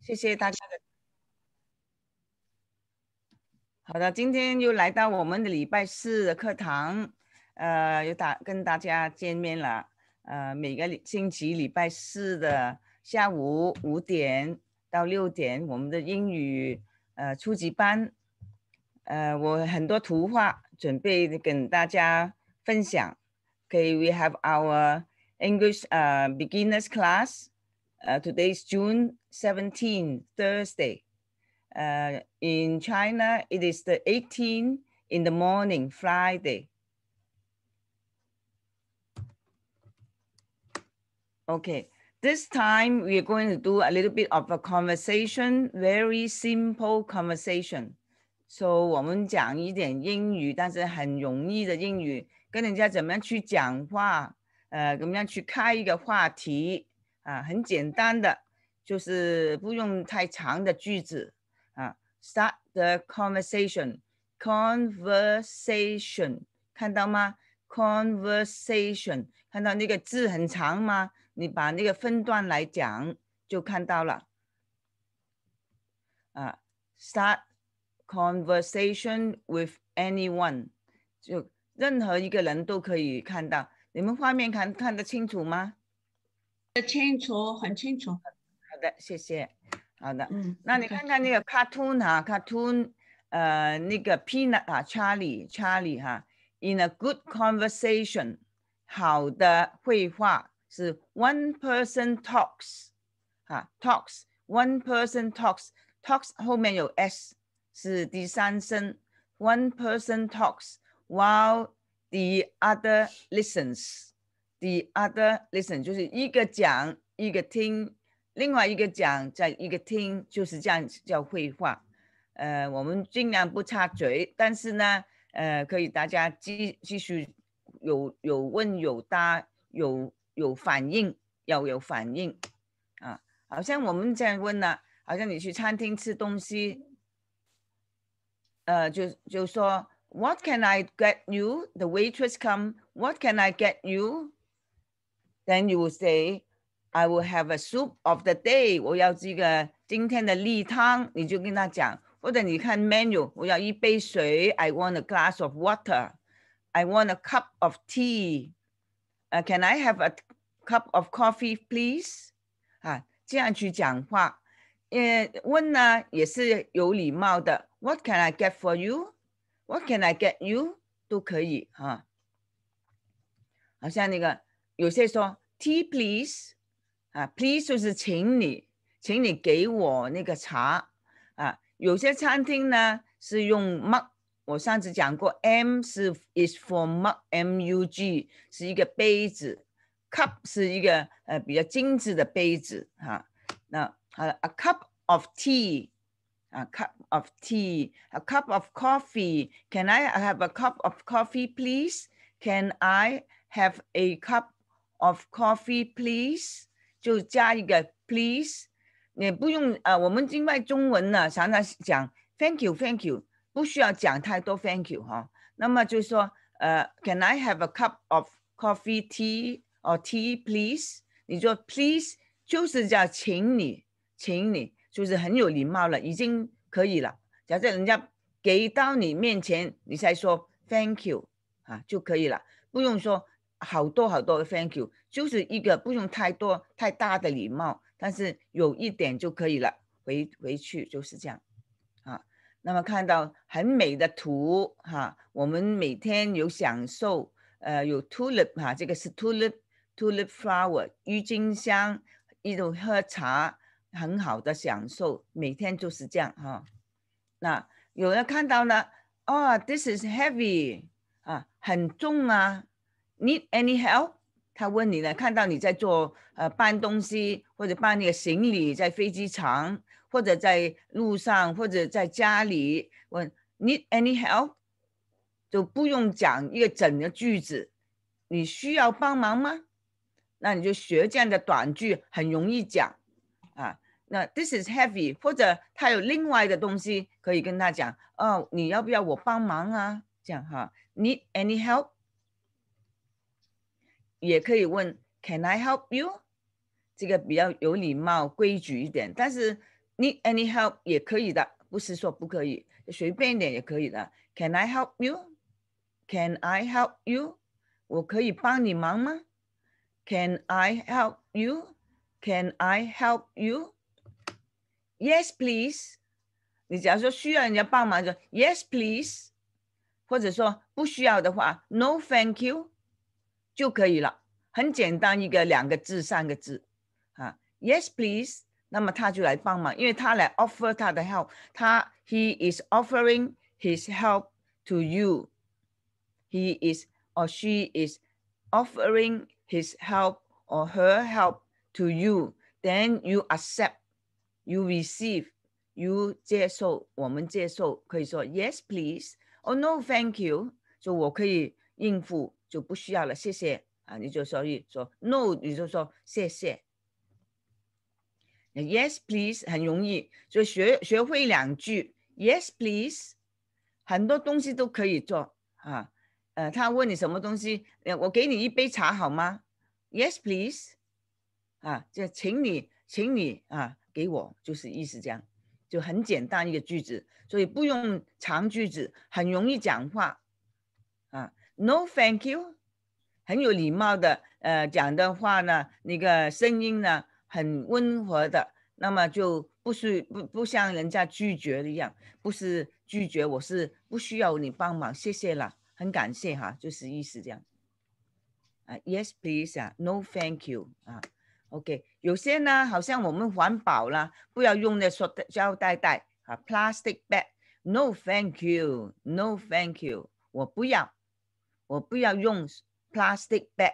谢谢大家的。好的，今天又来到我们的礼拜四的课堂，呃，又大跟大家见面了。呃，每个星期礼拜四的下午五点到六点，我们的英语呃初级班，呃，我很多图画准备跟大家分享。Okay, We have our English uh beginners class. Uh, today is June. 17, Thursday. Uh, in China, it is the 18 in the morning, Friday. Okay, this time we're going to do a little bit of a conversation, very simple conversation. So 我们讲一点英语，但是很容易的英语，跟人家怎么样去讲话，呃，怎么样去开一个话题啊，很简单的。就是不用太长的句子啊。Start the conversation. Conversation，看到吗？Conversation，看到那个字很长吗？你把那个分段来讲就看到了。啊，Start conversation with anyone，就任何一个人都可以看到。你们画面看看得清楚吗？清楚，很清楚。的，谢谢。好的，嗯，那你看看那个 cartoon 哈，cartoon，呃，那个 Peanut 啊，Charlie，Charlie 哈，in a good conversation，好的绘画是 one person talks，哈，talks，one person talks，talks 后面有 s 是第三声，one person talks while the other listens，the other listen 就是一个讲一个听。另外一个讲，在一个听就是这样叫会话，呃，我们尽量不插嘴，但是呢，呃，可以大家继继续有有问有答，有有反应要有反应啊，好像我们这样问呢，好像你去餐厅吃东西，呃，就就说 What can I get you？The waitress come. What can I get you？Then you say. I will have a soup of the day. day。我要这个今天的例汤，你就跟他讲，或者你看 menu，我要一杯水，I want a glass of water. I want a cup of Can I have a cup of coffee, please? please？啊，这样去讲话。呃，问呢也是有礼貌的。What can I get for you? What can I get you? you？都可以哈。好像那个有些说 tea please。啊，please 就是请你，请你给我那个茶。啊，有些餐厅呢是用 mug。我上次讲过，m 是 is for mug，mug 是一个杯子，cup 是一个呃比较精致的杯子啊。那啊，a cup of tea，啊，cup of tea，a cup of coffee。Can I have a cup of coffee, please? Can I have a cup of coffee, please? 就加一个 please，你不用呃，我们另外中文呢常常讲 thank you，thank you，不需要讲太多 thank you 哈。那么就是说，呃，can I have a cup of coffee, tea or tea please？你说 please，就是叫请你，请你，就是很有礼貌了，已经可以了。假设人家给到你面前，你才说 thank you 啊就可以了，不用说。好多好多，thank you，就是一个不用太多太大的礼貌，但是有一点就可以了。回回去就是这样，啊，那么看到很美的图哈，我们每天有享受，呃，有 tulip 哈，这个是 tulip tulip flower 郁金香，一种喝茶，很好的享受，每天就是这样哈。那有人看到呢，哦，this is heavy 啊，很重啊。Need any help？他问你呢，看到你在做呃搬东西或者搬那个行李，在飞机场或者在路上或者在家里，问 Need any help？就不用讲一个整个句子，你需要帮忙吗？那你就学这样的短句，很容易讲啊。那 This is heavy，或者他有另外的东西可以跟他讲哦，你要不要我帮忙啊？这样哈，Need any help？也可以问 Can I help you？这个比较有礼貌、规矩一点。但是 Need any help 也可以的，不是说不可以，随便一点也可以的。Can I help you？Can I help you？我可以帮你忙吗？Can I help you？Can I help you？Yes, please。你假如说需要人家帮忙，就 Yes, please。或者说不需要的话，No, thank you。就可以了，很简单，一个两个字、三个字啊，Yes please，那么他就来帮忙，因为他来 offer 他的 help，他 He is offering his help to you。He is or she is offering his help or her help to you. Then you accept, you receive, you 接受，我们接受，可以说 Yes Oh, No thank you，就我可以应付。就不需要了，谢谢啊！你就所以说 no，你就说谢谢。Yes please 很容易，就学学会两句。Yes please，很多东西都可以做啊。呃，他问你什么东西？呃，我给你一杯茶好吗？Yes please，啊，就请你，请你啊，给我就是意思这样，就很简单一个句子，所以不用长句子，很容易讲话。No, thank you，很有礼貌的，呃，讲的话呢，那个声音呢很温和的，那么就不是不不像人家拒绝一样，不是拒绝，我是不需要你帮忙，谢谢啦，很感谢哈，就是意思这样。啊，Yes, please 啊，No, thank you 啊，OK，有些呢，好像我们环保啦，不要用那说胶袋袋啊，plastic bag，No, thank you，No, thank you，我不要。我不要用 plastic bag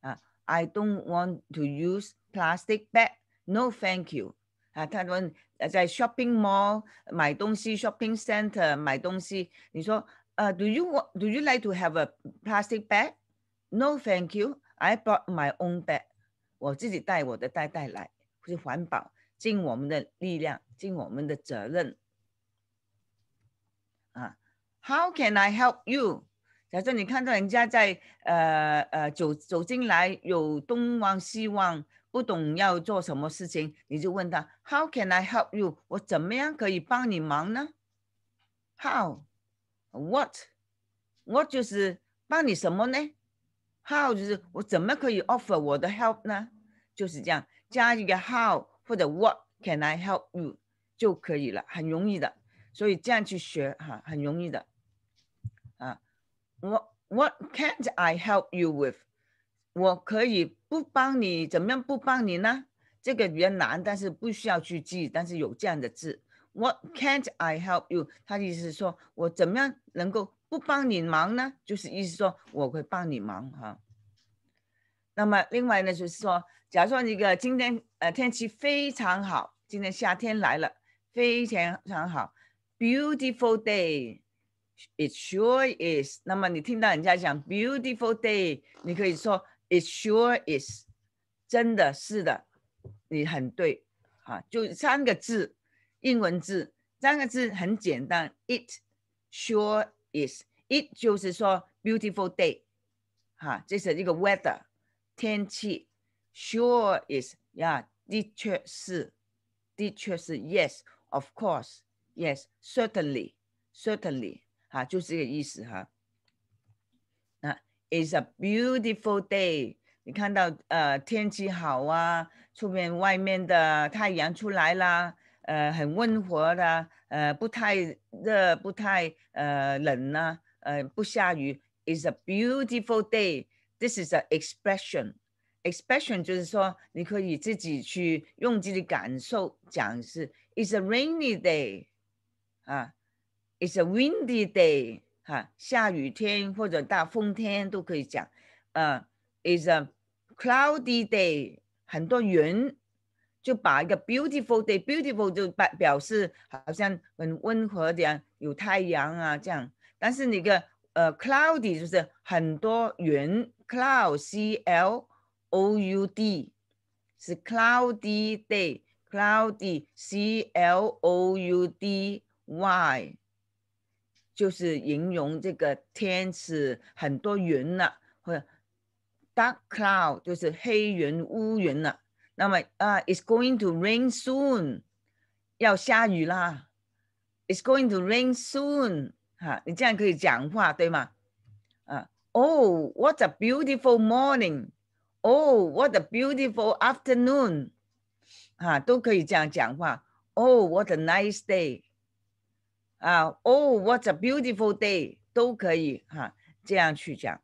啊，I don't want to use plastic bag. No, thank you。啊，他们在 shopping mall 买东西，shopping center 买东西，你说呃，Do you want? Do you like to have a plastic bag? No, thank you. I brought my own bag. bag。我自己带我的袋袋来，是环保，尽我们的力量，尽我们的责任。啊，How can I help you? 假设你看到人家在呃呃走走进来，有东望西望，不懂要做什么事情，你就问他 How can I help you？我怎么样可以帮你忙呢？How？What？我就是帮你什么呢？How 就是我怎么可以 offer 我的 help 呢？就是这样加一个 How 或者 What can I help you 就可以了，很容易的。所以这样去学哈，很容易的，啊。What what can't I help you with？我可以不帮你怎么样不帮你呢？这个比较难，但是不需要去记，但是有这样的字。What can't I help you？他意思是说我怎么样能够不帮你忙呢？就是意思说我会帮你忙哈。那么另外呢，就是说，假如说一个今天呃天气非常好，今天夏天来了，非常非常好，beautiful day。It sure is. 那么你听到人家讲 beautiful day，你可以说 It sure is。真的是的，你很对啊！就三个字，英文字，三个字很简单。It sure is。It 就是说 beautiful day，哈，这是一个 weather 天气。Sure is 呀，的确是，的确是。Yes，of course。Yes，certainly，certainly。啊，就是这个意思哈。那 It's a beautiful day。你看到呃天气好啊，出面外面的太阳出来啦，呃很温和的，呃不太热，不太呃冷呢，呃不下雨。It's a beautiful day。This is an expression。Expression 就是说你可以自己去用自己的感受讲是 It's a rainy day。啊。It's a windy day，哈，下雨天或者大风天都可以讲。呃，It's a cloudy day，很多云，就把一个 beautiful day，beautiful 就表表示好像很温和这样，有太阳啊这样。但是你个呃 cloudy 就是很多云，cloud c l o u d 是 cloudy day，cloudy c l o u d y。就是形容这个天是很多云了，或者 dark cloud 就是黑云、乌云了。那么啊，is t going to rain soon，要下雨啦。is t going to rain soon，哈，你这样可以讲话对吗？啊，Oh，what a beautiful morning，Oh，what a beautiful afternoon，啊，都可以这样讲话。Oh，what a nice day。啊，Oh, what a beautiful day，都可以哈，这样去讲。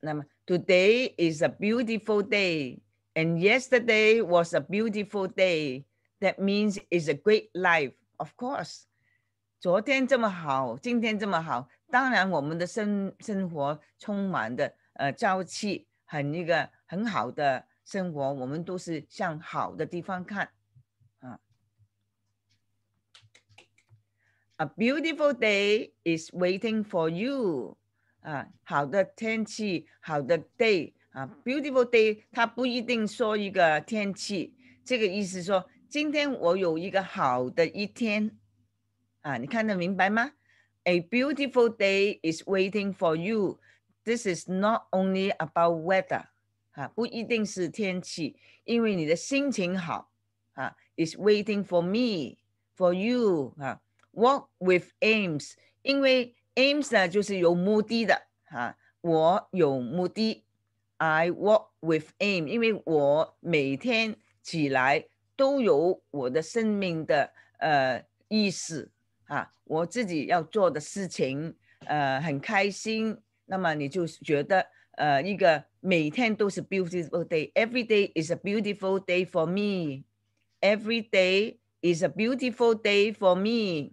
那么，Today is a beautiful day, and yesterday was a beautiful day. That means it's a great life. Of course，昨天这么好，今天这么好，当然我们的生生活充满的呃朝气，很一个很好的生活，我们都是向好的地方看。A beautiful day is waiting for you. you。啊，好的天气，好的 ah, day 啊，beautiful day，它不一定说一个天气，这个意思说今天我有一个好的一天。啊，你看得明白吗？A beautiful day is waiting for you. This is not only about weather. weather，啊，不一定是天气，因为你的心情好，啊，is waiting for me, me，for you，啊。Walk with aims，因为 aims 呢就是有目的的哈、啊。我有目的，I walk with aim，因为我每天起来都有我的生命的呃意识啊，我自己要做的事情，呃，很开心。那么你就觉得呃一个每天都是 beautiful day，every day is a beautiful day for me，every day is a beautiful day for me。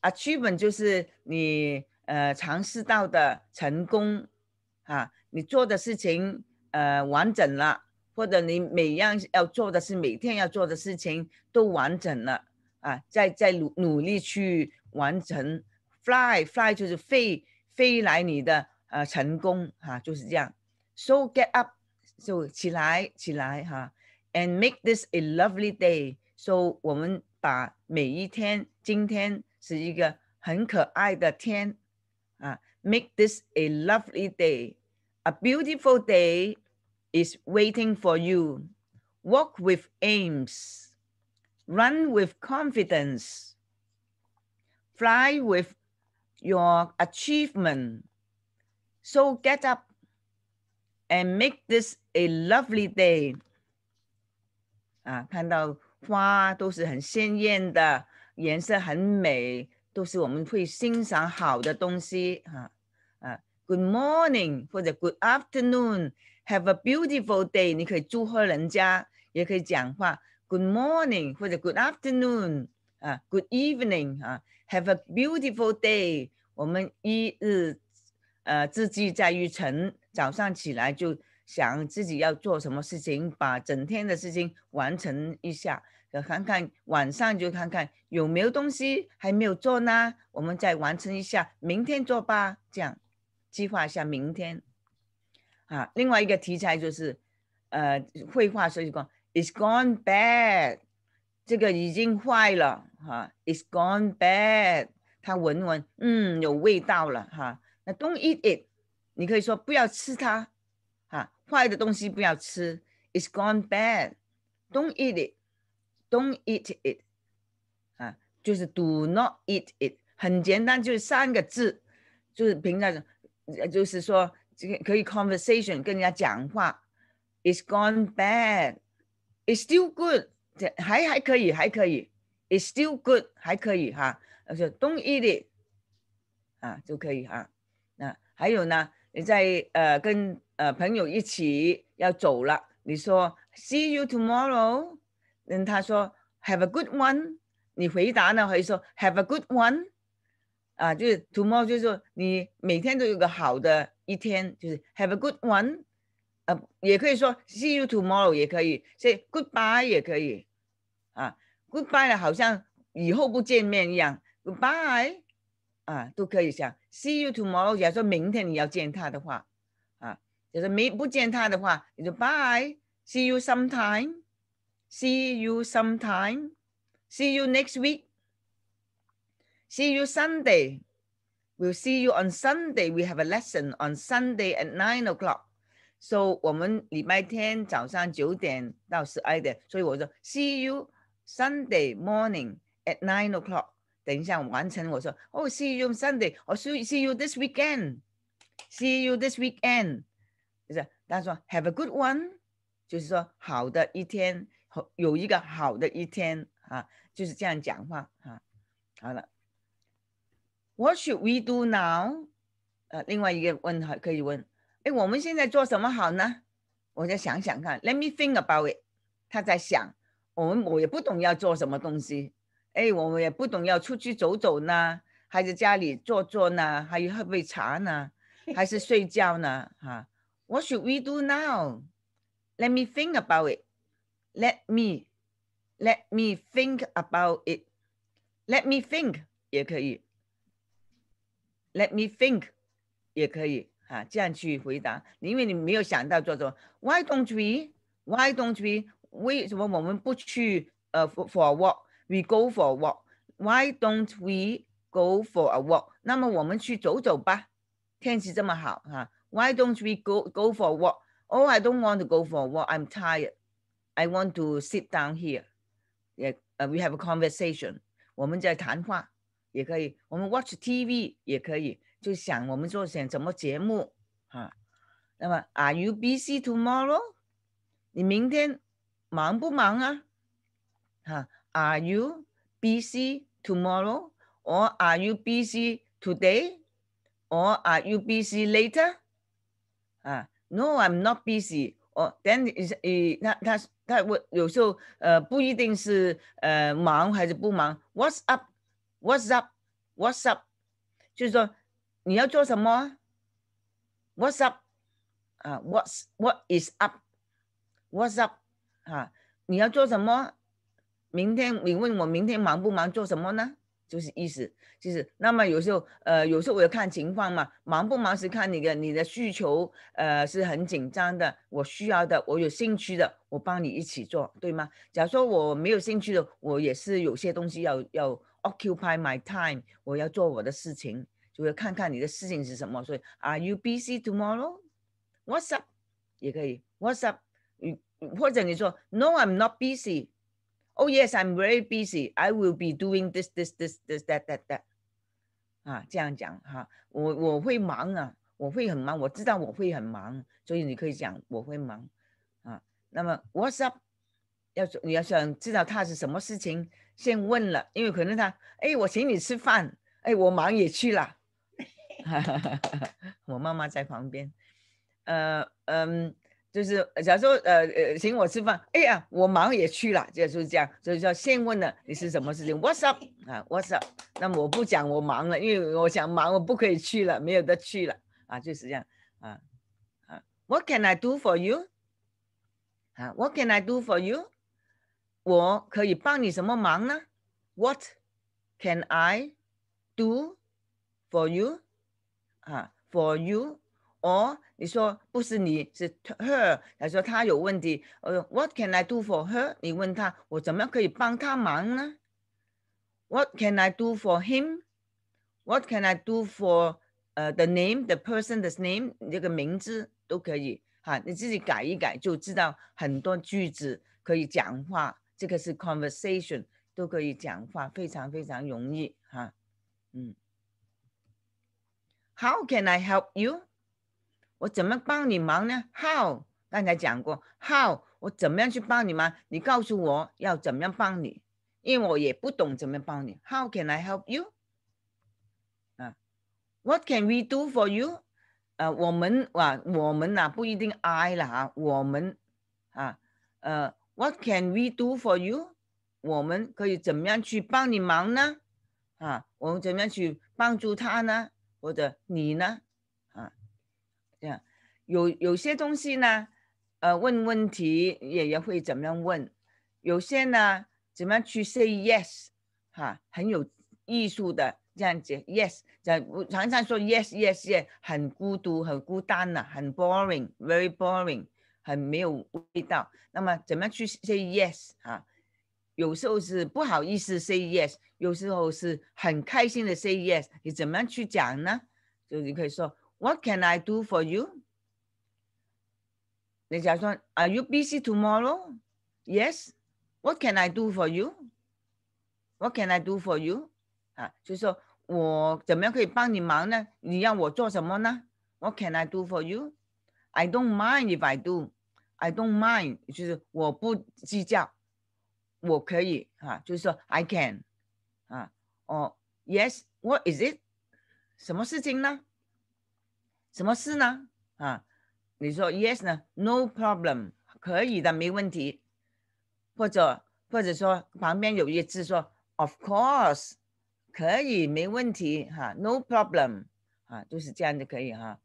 啊，基本就是你呃尝试到的成功，哈，你做的事情呃完整了，或者你每样要做的是每天要做的事情都完整了，啊，再再努努力去完成，fly fly 就是飞飞来你的呃成功哈，就是这样，so get up 就起来起来哈，and make this a lovely day，so 我们把每一天今天。是一个很可爱的天啊。Make this a lovely day. A beautiful day is waiting for you. Walk with aims. Run with confidence. Fly with your achievement. So get up and make this a lovely day. 啊，看到花都是很鲜艳的颜色很美，都是我们会欣赏好的东西哈啊。Good morning，或者 Good afternoon，Have a beautiful day，你可以祝贺人家，也可以讲话。Good morning，或者 Good afternoon，啊，Good evening，啊，Have a beautiful day。我们一日，呃，自己在于晨，早上起来就想自己要做什么事情，把整天的事情完成一下。看看晚上就看看有没有东西还没有做呢，我们再完成一下，明天做吧。这样计划一下明天。啊，另外一个题材就是，呃，绘画。所以讲 i t s gone bad，这个已经坏了哈。it's gone bad，它闻闻，嗯，有味道了哈。那 don't eat it，你可以说不要吃它，啊，坏的东西不要吃。it's gone bad，don't eat it。don't eat it，啊，就是 do not eat it，很简单，就是三个字，就是平常，就是说这个可以 conversation 跟人家讲话，it's gone bad，it's still good，还还可以，还可以，it's still good，还可以哈，就 don't eat it，啊就可以哈。那还有呢，你在呃跟呃朋友一起要走了，你说 see you tomorrow。嗯，他说 have a good one，你回答呢，还是说 have a good one？啊，就是 tomorrow，就是说你每天都有个好的一天，就是 have a good one。啊，也可以说 see you tomorrow 也可以，所以 goodbye 也可以。啊，goodbye 好像以后不见面一样，goodbye 啊都可以想 see you tomorrow。假如说明天你要见他的话，啊，就是没不见他的话，你就 bye，see you sometime。See you sometime. See you next week. See you Sunday. We'll see you on Sunday. We have a lesson on Sunday at nine o'clock. So 我们礼拜天早上九点到十二点，所以我说 See you Sunday morning at nine o'clock。等一下我完成，我说 Oh see you Sunday，我 see see you this weekend. See you this weekend。就是他说 Have a good one，就是说好的一天。有一个好的一天啊，就是这样讲话啊。好了，What should we do now？呃，另外一个问还可以问，哎，我们现在做什么好呢？我再想想看，Let me think about it。他在想，我们我也不懂要做什么东西。哎，我们也不懂要出去走走呢，还是家里坐坐呢？还有喝杯茶呢？还是睡觉呢？哈，What should we do now？Let me think about it。let me let me think about it let me think Let me think 也可以啊，这样去回答，因为你没有想到做什么，Why don't we? Why don't we? 为什么我们不去呃、uh, for a walk? We go for a walk. Why don't we go for a walk? 那么我们去走走吧，天气这么好哈、啊。Why don't we go go for a walk? Oh, I don't want to go for a walk. I'm tired. I want to sit down here. Yeah. Uh, we have a conversation. 我们在谈话，也可以。我们 watch TV 也可以，就想我们做些什么节目啊。那么，Are you busy tomorrow？你明天忙不忙啊？哈，Are you busy tomorrow or are you busy today or are you busy later？啊，No，I'm not busy。哦，then is 呃，那他他我有时候呃不一定是呃忙还是不忙，What's up？What's up？What's up？就是说你要做什么？What's up？啊，What's What is up？What's up？啊，你要做什么？明天你问我明天忙不忙，做什么呢？就是意思，就是那么有时候，呃，有时候我要看情况嘛，忙不忙是看你的你的需求，呃，是很紧张的，我需要的，我有兴趣的，我帮你一起做，对吗？假如说我没有兴趣的，我也是有些东西要要 occupy my time，我要做我的事情，就会看看你的事情是什么，所以 Are you busy tomorrow? What's up？也可以 What's up？或者你说 No, I'm not busy。Oh yes, I'm very busy. I will be doing this, this, this, this, that, that, that. 啊，这样讲哈，我我会忙啊，我会很忙，我知道我会很忙，所以你可以讲我会忙啊。那么，What's up？要你要想知道他是什么事情，先问了，因为可能他，哎，我请你吃饭，哎，我忙也去了。我妈妈在旁边。呃，嗯。就是假如说呃呃请我吃饭，哎呀我忙也去了，就是这样，所以说先问了你是什么事情？What's up 啊？What's up？那么我不讲我忙了，因为我想忙我不可以去了，没有得去了啊，就是这样啊啊。What can I do for you？啊，What can I do for you？我可以帮你什么忙呢？What can I do for you？啊，for you。哦，你说不是你是 her，他说他有问题。呃，What can I do for her？你问他我怎么样可以帮他忙呢？What can I do for him？What can I do for 呃 the name the person's name 这个名字都可以哈，你自己改一改就知道很多句子可以讲话，这个是 conversation 都可以讲话，非常非常容易哈，嗯，How can I help you？我怎么帮你忙呢？How？刚才讲过，How？我怎么样去帮你忙？你告诉我要怎么样帮你，因为我也不懂怎么帮你。How can I help you？啊、uh,，What can we do for you？啊、uh,，我们哇，我们呐、啊、不一定 I 了啊，我们啊，呃、uh,，What can we do for you？我们可以怎么样去帮你忙呢？啊，我们怎么样去帮助他呢？或者你呢？有有些东西呢，呃，问问题也也会怎么样问，有些呢，怎么样去 say yes 哈，很有艺术的这样子 yes，在常常说 yes yes yes 很孤独很孤单呐，很 boring very boring 很没有味道。那么怎么样去 say yes 啊？有时候是不好意思 say yes，有时候是很开心的 say yes，你怎么样去讲呢？就你可以说 What can I do for you？They just want, are you busy tomorrow? Yes. What can I do for you? What can I do for you? you？啊，就是说我怎么样可以帮你忙呢？你让我做什么呢？What can I do for you? I don't mind if I do. I don't mind，就是我不计较，我可以啊，就是说 I can 啊，哦，Yes，What is it？什么事情呢？什么事呢？啊，你说 yes 呢？No problem，可以的，没问题。或者或者说旁边有一字说 Of course，可以，没问题哈。No problem，啊，就是这样就可以哈。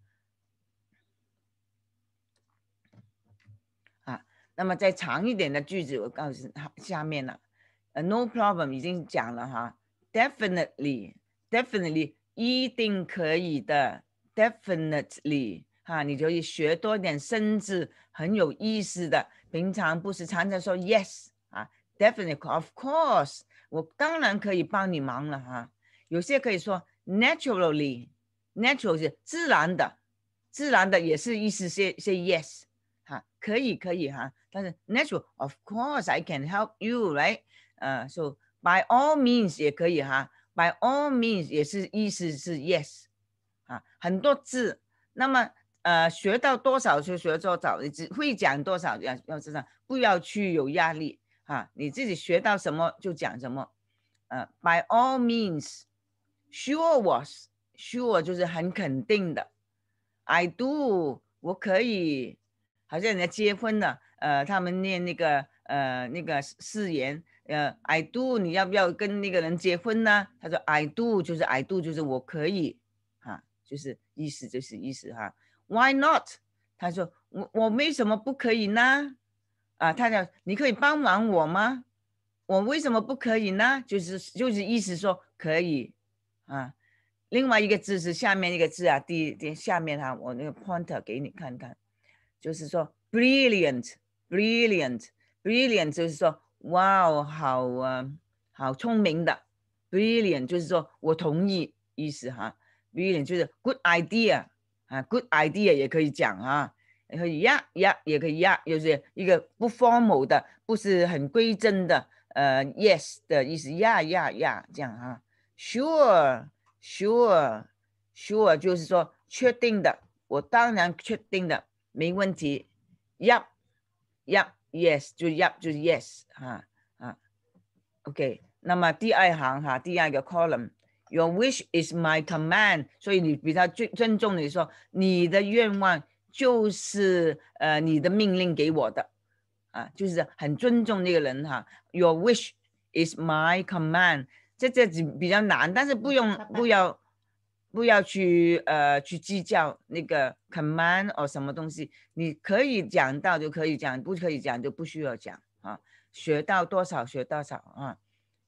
啊，那么再长一点的句子，我告诉他下面了。呃，No problem 已经讲了哈。Definitely，definitely 一定可以的。Definitely。哈，你可以学多点，甚至很有意思的。平常不是常常说 yes 啊，definitely，of course，我当然可以帮你忙了哈。有些可以说 naturally，natural 是自然的，自然的也是意思说说 yes，哈，可以可以哈。但是 natural，of course，I can help you，right？呃，so by all means 也可以哈，by all means 也是意思是 yes，啊，很多字，那么。呃，学到多少就学多少，你只会讲多少要要知道，不要去有压力啊！你自己学到什么就讲什么。呃，By all means，sure was sure 就是很肯定的。I do，我可以，好像人家结婚了，呃，他们念那个呃那个誓言，呃，I do，你要不要跟那个人结婚呢？他说 I do，就是 I do，就是我可以，哈，就是意思就是意思哈。Why not？他说我我为什么不可以呢？啊，他讲你可以帮忙我吗？我为什么不可以呢？就是就是意思说可以啊。另外一个字是下面一个字啊，第第下面哈、啊，我那个 pointer 给你看看，就是说 brilliant，brilliant，brilliant brilliant 就是说哇哦，好啊，好聪明的 brilliant 就是说我同意意思哈、啊、，brilliant 就是 good idea。啊，good idea 也可以讲啊，然后呀呀也可以呀，就是一个不 formal 的，不是很规正的，呃，yes 的意思，呀呀呀这样啊，sure sure sure 就是说确定的，我当然确定的，没问题 y a y a yes 就 y a 就就 yes 啊啊，OK，那么第二行哈，第二个 column。Your wish is my command，所以你比较尊尊重。你说你的愿望就是呃你的命令给我的，啊，就是很尊重那个人哈。Your wish is my command，这这比较难，但是不用不要不要去呃去计较那个 command or 什么东西，你可以讲到就可以讲，不可以讲就不需要讲啊。学到多少学多少啊。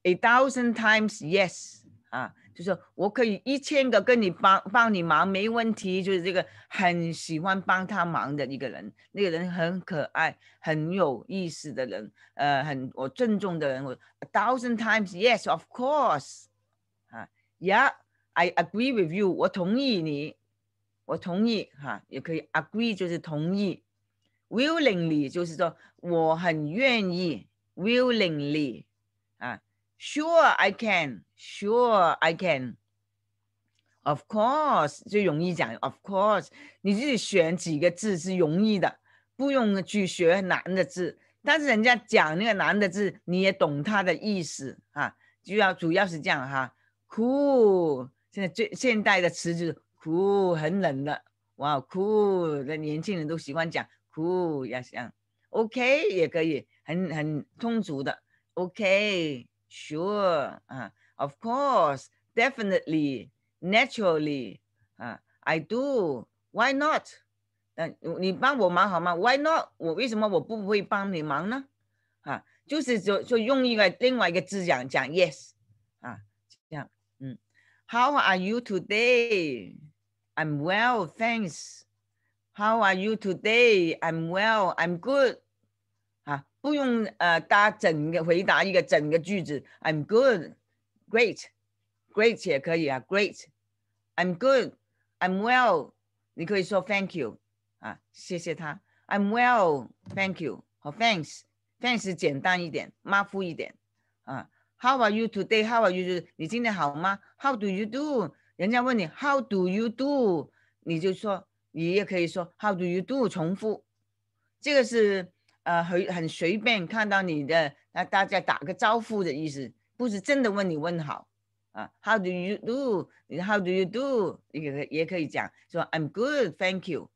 A thousand times yes。啊，就是我可以一千个跟你帮帮你忙，没问题。就是这个很喜欢帮他忙的一个人，那个人很可爱，很有意思的人，呃，很我尊重的人。我 A thousand times yes, of course. 啊，Yeah, I agree with you. 我同意你，我同意哈，也可以 agree 就是同意，willingly 就是说我很愿意 willingly 啊。Sure, I can. Sure, I can. Of course，最容易讲。Of course，你自己选几个字是容易的，不用去学难的字。但是人家讲那个难的字，你也懂它的意思啊。就要主要是这样哈。Cool，现在最现代的词就是 cool，很冷的。哇，cool，那年轻人都喜欢讲 cool 也想 OK，也可以，很很通俗的。OK。Sure. Uh, of course. Definitely. Naturally. Uh, I do. Why not? why uh, not 嗯，你帮我忙好吗？Why not？我为什么我不会帮你忙呢？啊，就是就就用一个另外一个字讲讲 yes how are you today? I'm well, thanks. How are you today? I'm well. I'm good. 不用呃，搭整个回答一个整个句子。I'm good, great, great 也可以啊。Great, I'm good, I'm well。你可以说 Thank you 啊，谢谢他。I'm well, thank you。和 t h a n k s Thanks 简单一点，马虎一点啊。How are you today? How are you? 你今天好吗？How do you do? 人家问你 How do you do? 你就说，你也可以说 How do you do? 重复，这个是。呃，很很随便，看到你的那大家打个招呼的意思，不是真的问你问好啊。How do you do？How do you do？也也可以讲说 I'm good，thank you。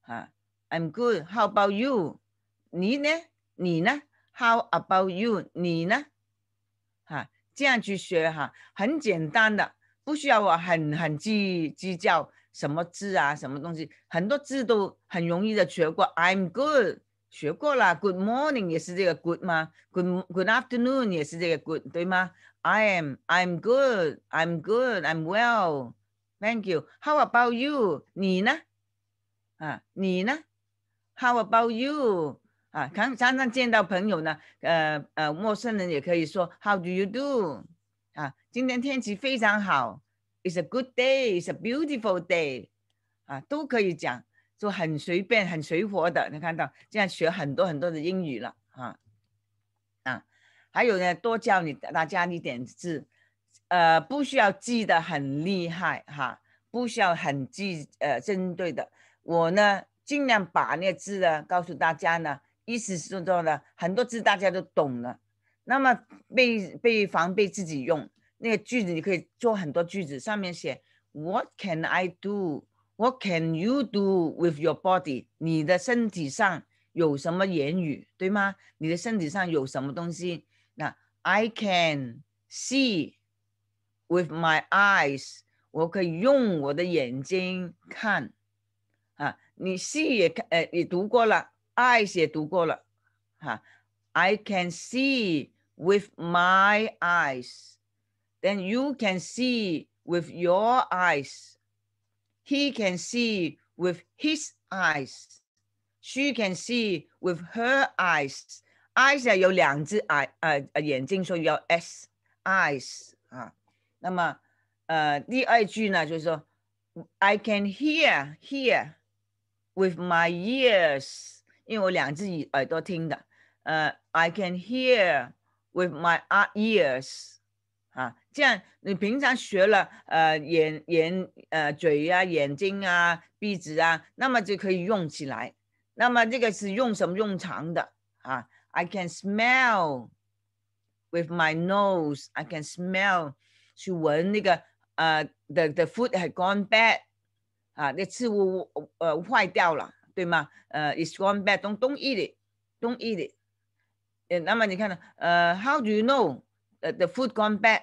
啊，I'm good。How about you？你呢？你呢？How about you？你呢？啊，这样去学哈，很简单的，不需要我很很计计较什么字啊，什么东西，很多字都很容易的学过。I'm good。学过啦，Good morning 也是这个 good 吗？Good Good afternoon 也是这个 good 对吗？I am I'm good I'm good I'm well Thank you How about you 你呢啊你呢 How about you 啊，常常常见到朋友呢，呃呃，陌生人也可以说 How do you do 啊？今天天气非常好，It's a good day It's a beautiful day 啊，都可以讲。就很随便、很随和的，你看到这样学很多很多的英语了啊，啊，还有呢，多教你，大家一点字，呃，不需要记得很厉害哈，不需要很记，呃，针对的，我呢，尽量把那个字呢告诉大家呢，意思是说呢，很多字大家都懂了，那么被被防备自己用，那个句子你可以做很多句子，上面写 "What can I do"。What can you do with your body？你的身体上有什么言语，对吗？你的身体上有什么东西？那 I can see with my eyes，我可以用我的眼睛看。啊，你 see 也看，呃，也读过了，eyes 也读过了，哈、啊。I can see with my eyes，then you can see with your eyes。he can see with his eyes. She can see with her eyes. eyes 有两只眼，呃呃眼睛，所以叫 s eyes 啊。那么呃第二句呢，就是说 I can hear hear with my ears，因为我两只耳耳朵听的。呃，I can hear with my uh, ears。啊，这样你平常学了呃眼眼呃嘴啊、眼睛啊、鼻子啊，那么就可以用起来。那么这个是用什么用长的啊？I can smell with my nose. I can smell 去闻那个呃 the the food had gone bad 啊，那食物呃坏掉了，对吗？呃，it's gone bad. Don't don't eat it. Don't eat it. 那么你看呢？呃，How do you know? Uh, the food gone bad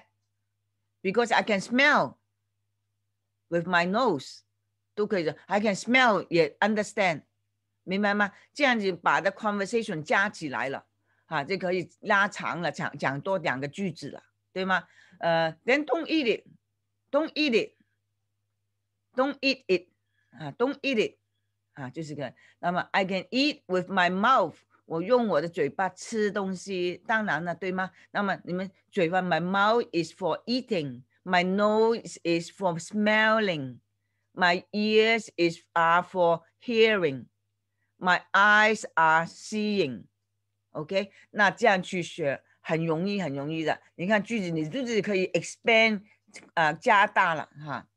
because I can smell with my nose I can smell 也 understand，明白吗？这样子把的 conversation 加起来了，啊，就可以拉长了，讲讲多两个句子了，对吗？呃，then don't eat it，don't eat it，don't eat it，啊，don't eat it，啊，就是个。那么 I can eat with my mouth。我用我的嘴巴吃东西，当然了，对吗？那么你们嘴巴，my mouth is for eating，my nose is for smelling，my ears is are for hearing，my eyes are seeing。OK，那这样去学很容易，很容易的。你看句子，你自己可以 expand 啊、呃，加大了哈。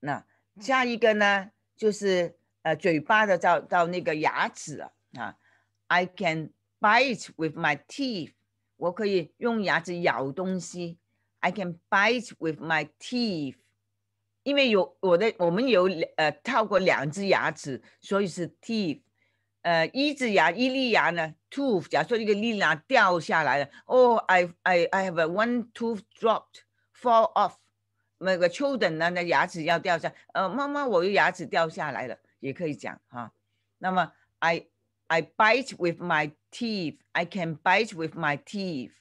那下一个呢，就是。呃嘴巴的到到那个牙齿啊，I can bite with my teeth，我可以用牙齿咬东西，I can bite with my teeth，因为有我的我们有呃套过两只牙齿，所以是 teeth。呃，一只牙一粒牙呢，tooth，假设一个粒牙掉下来了，哦、oh,，I I I have a one tooth dropped fall off。那个 children 呢，那牙齿要掉下，呃，妈妈，我的牙齿掉下来了。也可以讲哈。那么 I I bite with my teeth, I can bite with my teeth.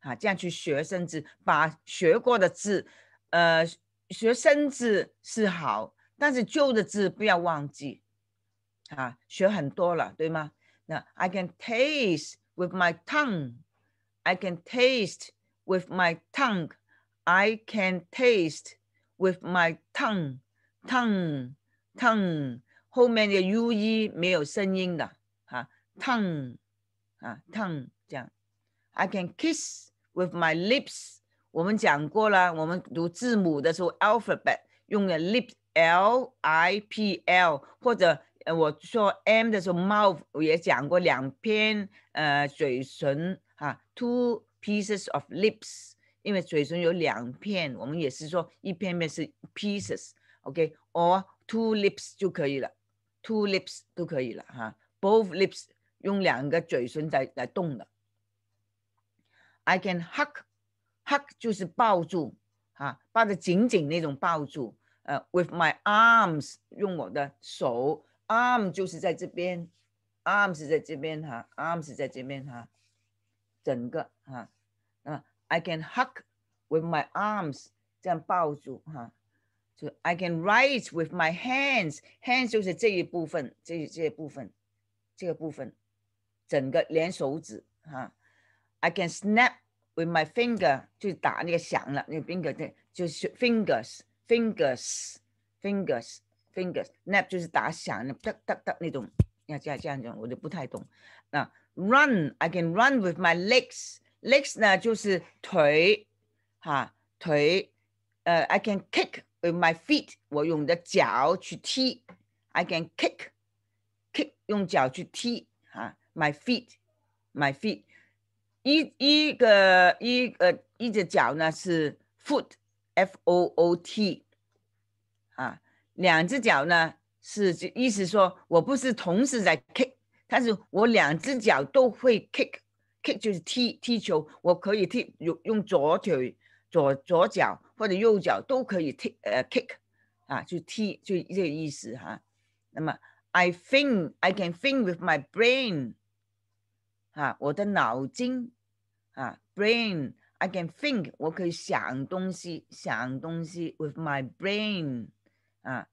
哈，这样去学生字，把学过的字，呃，学生字是好。但是旧的字不要忘记。啊，学很多了，对吗？那 I can taste with my tongue, I can taste with my tongue, I can taste with my tongue, tongue, tongue。后面的 u e 没有声音的啊，tongue 啊 tongue 这样。I can kiss with my lips。我们讲过了，我们读字母的时候，alphabet 用了 lips l i p l，或者我说 m 的时候，mouth 也讲过两片呃嘴唇啊，two pieces of lips。因为嘴唇有两片，我们也是说一片面是 pieces，OK，or two lips 就可以了。Two lips 都可以了哈，both lips 用两个嘴唇在来动的。I can hug，hug 就是抱住哈，抱得紧紧那种抱住。呃，with my arms，用我的手，arm 就是在这边，arms 在这边哈，arms 在这边哈，整个哈，那么 I can hug with my arms，这样抱住哈。I can write with my hands. 就是这一部分，这这部分，这个部分，整个连手指哈。I can snap with my finger，就是打那个响了，那个 finger 对，就是 fingers，fingers，fingers，fingers，snap 就是打响，哒哒哒那种，要这样这样讲，我就不太懂。那 run，I can run with my legs。legs 呢就是腿哈，腿。呃，I can kick。with my feet，我用的脚去踢。I can kick, kick 用脚去踢啊。My feet, my feet，一一个一个一只脚呢是 foot, f o o t，啊，两只脚呢是意思说我不是同时在 kick，但是我两只脚都会 kick，kick 就是踢踢球，我可以踢用用左腿。左左脚或者右脚都可以 kick 啊，就踢就这个意思哈、啊。那么 I think I can think with my brain 啊，我的脑筋啊 brain I can think 我可以想东西想东西 with my brain 啊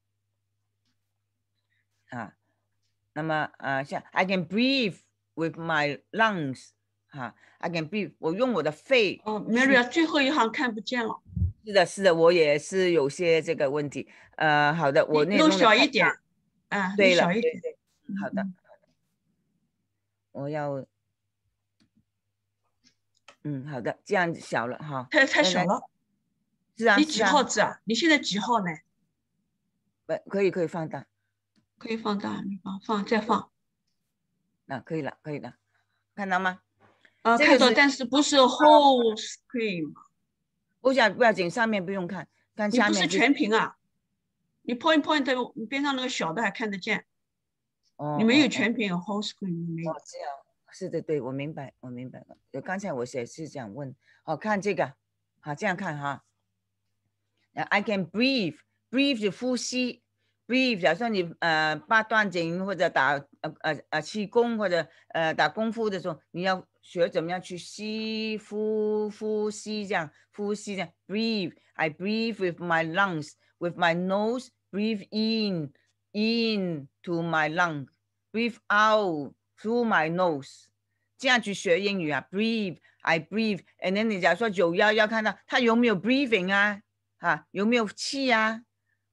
啊，那么啊像 I can breathe with my lungs。哈，I can be，我用我的肺。哦 m a r y a 最后一行看不见了。是的，是的，我也是有些这个问题。呃，好的，我那小一点，啊，对了，一点。好的，我要，嗯，好的，这样小了哈，太太小了，是啊，你几号字啊？你现在几号呢？不，可以可以放大，可以放大，放放再放，那可以了，可以了，看到吗？啊，看到，但是不是 whole screen？不，想不要紧，上面不用看，看下面。不是全屏啊？你 point point 你边上那个小的还看得见。哦，你没有全屏，whole screen 没有。哦，这样，是的，对，我明白，我明白了。刚才我也是想问，好看这个，好这样看哈。I can breathe，breathe 是呼吸，breathe 假设说你呃八段锦或者打呃呃呃气功或者呃打功夫的时候，你要。学怎么样去吸呼呼吸这样呼吸这样 breathe I breathe with my lungs with my nose breathe in in to my lung breathe out through my nose 这样去学英语啊 breathe I breathe and then 你假如说九幺幺看到他有没有 breathing 啊啊有没有气啊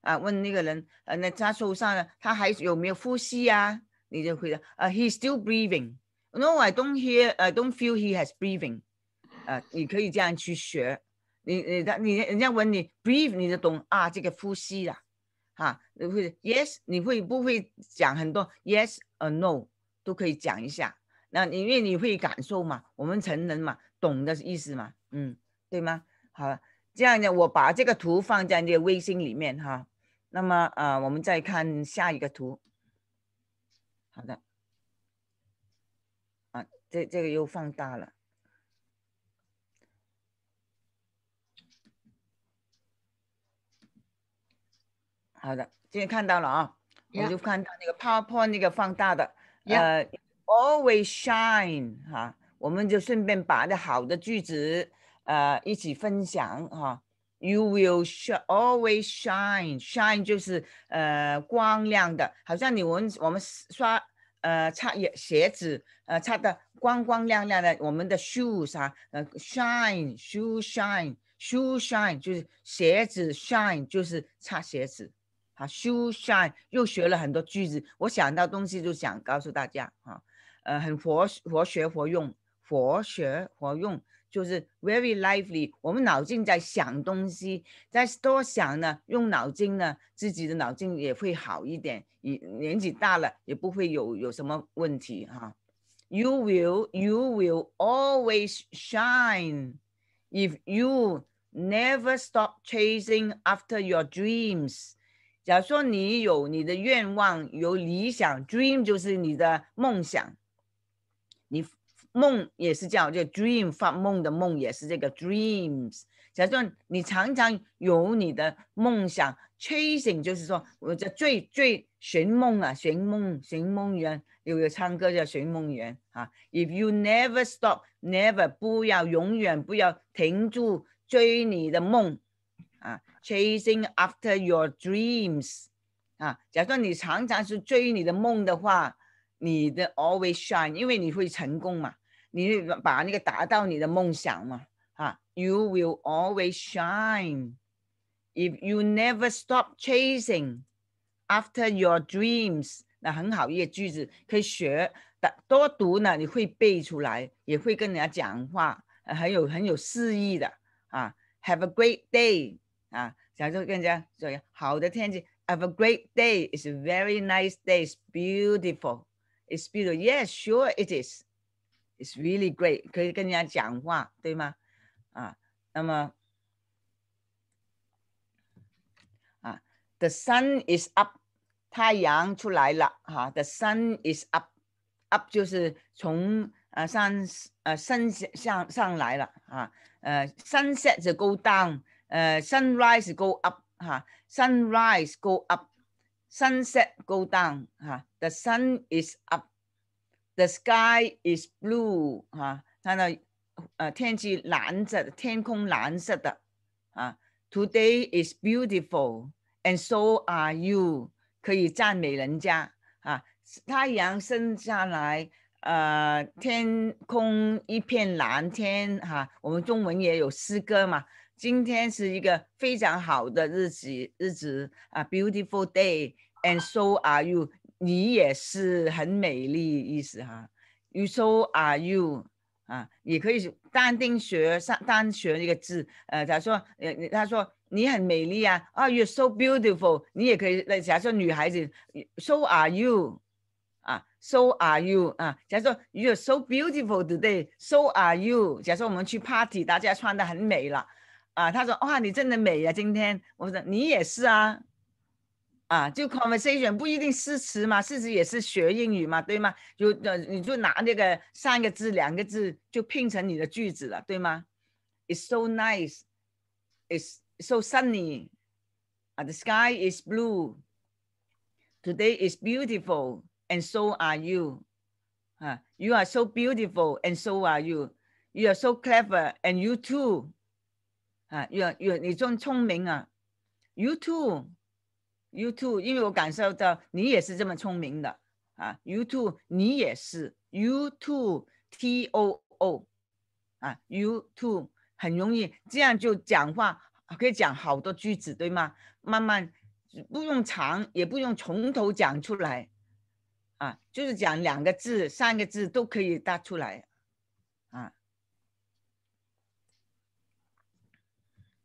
啊问那个人呃那他受伤了他还有没有呼吸啊你就回答啊 he's still breathing。No, I don't hear. I don't feel he has breathing. 呃，你可以这样去学。你、你、他、你，人家问你 breathe，你就懂啊，这个呼吸了，哈。你会 yes，你会不会讲很多 yes or no 都可以讲一下。那因为你会感受嘛，我们成人嘛，懂的意思嘛，嗯，对吗？好了，这样呢，我把这个图放在这个微信里面哈。那么，呃，我们再看下一个图。好的。这这个又放大了。好的，今天看到了啊，我就看到那个 PowerPoint 那个放大的，呃，Always Shine 哈，我们就顺便把那好的句子呃一起分享哈。You will shine, always shine, shine 就是呃光亮的，好像你我们我们刷呃擦鞋鞋子呃擦的。光光亮亮的，我们的 shoe s 啊，呃，shine shoe shine shoe shine 就是鞋子，shine 就是擦鞋子，啊 s h o e shine 又学了很多句子。我想到东西就想告诉大家啊，呃，很活活学活用，活学活用就是 very lively。我们脑筋在想东西，在多想呢，用脑筋呢，自己的脑筋也会好一点，年年纪大了也不会有有什么问题哈。you will you will always shine if you never stop chasing after your dreams。假如说你有你的愿望，有理想，dream 就是你的梦想。你梦也是叫这个 dream，发梦的梦也是这个 dreams。假如说你常常有你的梦想，chasing 就是说我在追追寻梦啊，寻梦，寻梦园，有个唱歌叫《寻梦园》啊。If you never stop, never 不要永远不要停住追你的梦啊。Chasing after your dreams 啊。假如你常常是追你的梦的话，你的 always shine，因为你会成功嘛，你把那个达到你的梦想嘛啊。You will always shine if you never stop chasing. After your dreams，那很好一个句子，可以学的多读呢，你会背出来，也会跟人家讲话，呃、很有很有诗意的啊。Have a great day 啊，假如跟人家说好的天气，Have a great day. It's a very nice day. It's beautiful. It's beautiful. Yes, sure it is. It's really great. 可以跟人家讲话，对吗？啊，那么。the sun is up，太阳出来了哈。The sun is up，up 就是从呃山呃升上上来了啊。呃，sunset 就 go down，呃，sunrise go up 哈，sunrise go up，sunset go down 哈。The sun is up，the sky is blue 哈，它的呃天气蓝色的，天空蓝色的啊。Today is beautiful。And so are you，可以赞美人家啊！太阳升下来，呃，天空一片蓝天哈。我们中文也有诗歌嘛。今天是一个非常好的日子，日子啊，beautiful day。And so are you，你也是很美丽意思哈。You so are you，啊，你可以单定学，上单学一个字。呃，他说，呃，他说。你很美丽啊！啊，you're so beautiful。你也可以，那假设女孩子，so are you，啊，so are you，啊，假设 you're so beautiful，t o d a y s o are you。假设我们去 party，大家穿的很美了，啊，他说哇，你真的美呀，今天，我说你也是啊，啊，就 conversation 不一定诗词嘛，诗词也是学英语嘛，对吗？呃，你就拿那个三个字、两个字就拼成你的句子了，对吗？It's so nice. Is t so sunny. Uh, the sky is blue. Today is beautiful, and so are you. Uh, you are so beautiful, and so are you. You are so clever, and you too. Uh, you are, you too, too. too, you you you are 你真聪明啊，you too. too，因为我感受到你也是这么聪明的啊。You too，你也是。You too，T O O，啊，You too，很容易这样就讲话可以讲好多句子，对吗？慢慢，不用长，也不用从头讲出来，啊，就是讲两个字、三个字都可以答出来，啊，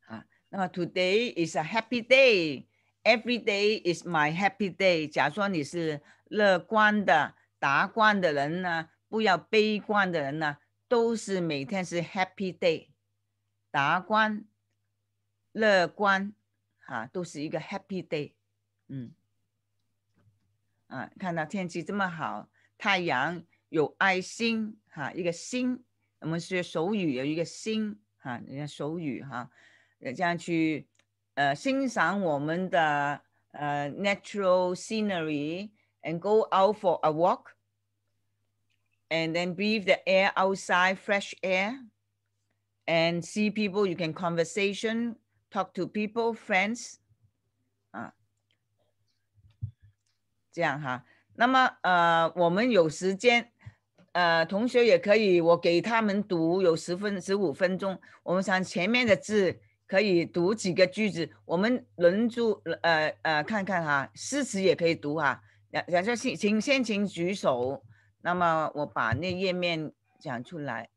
啊，那么 today is a happy day，every day is my happy day。假如说你是乐观的达观的人呢，不要悲观的人呢，都是每天是 happy day，达观。乐观啊，都是一个 happy day。嗯，啊，看到天气这么好，太阳有爱心哈、啊，一个心，我们学手语有一个心哈、啊，人家手语哈，这样去呃欣赏我们的呃 natural scenery and go out for a walk。and then breathe the air outside, fresh air, and see people you can conversation Talk to people, friends，啊，这样哈。那么呃，我们有时间，呃，同学也可以，我给他们读，有十分十五分钟。我们想前面的字可以读几个句子，我们轮住，呃呃，看看哈，诗词也可以读哈。两两说请请先请举手，那么我把那页面讲出来。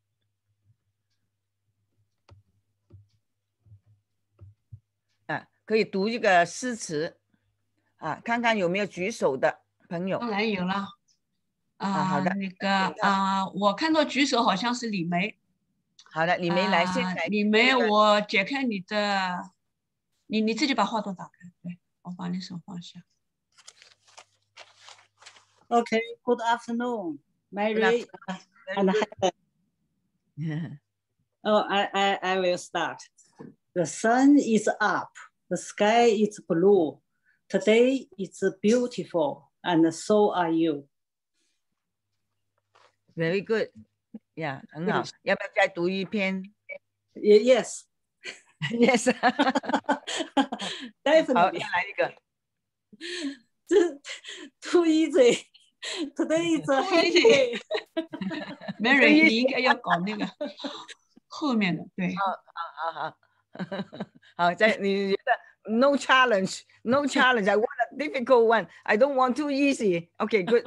可以读一个诗词，啊，看看有没有举手的朋友。当然有了，啊，好的，那个啊，我看到举手好像是李梅。好的，李梅来，现在李梅，我解开你的，你你自己把话筒打开。对，我把你手放下。OK，Good afternoon，Mary，and h a p y e a o h i i i will start. The sun is up. The sky is blue. Today is beautiful, and so are you. Very good. Yeah, Yes. 好，再来一个。这 too easy. Today is a happy. Mary，你应该要搞那个后面的，对。好好好好。啊，在你觉得 no challenge no challenge I want a difficult one I don't want too easy okay good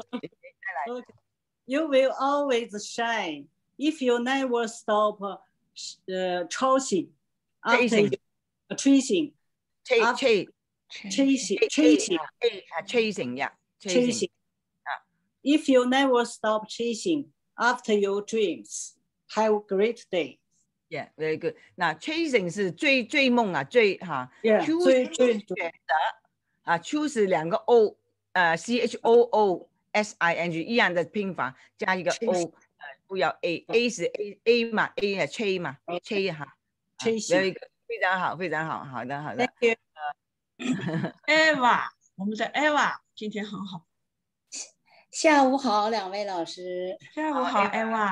you will always shine if you never stop uh, uh chasing chasing chasing chasing chasing chasing chasing yeah chasing if you never stop chasing after your dreams have a great day Yeah, very good. 那 c h a s i n g 是追追梦啊，追哈。Yeah, 追追。选择啊，choose 两个 o，呃，c h o o s i n g 一样的拼法，加一个 o，不要 a。a 是 a a 嘛，a 是 ch a 嘛，ch 哈。Tracing。Very good. 非常好，非常好。好的，好的。Thank you. Ava，我们的 e v a 今天很好。下午好，两位老师。下午好 e v a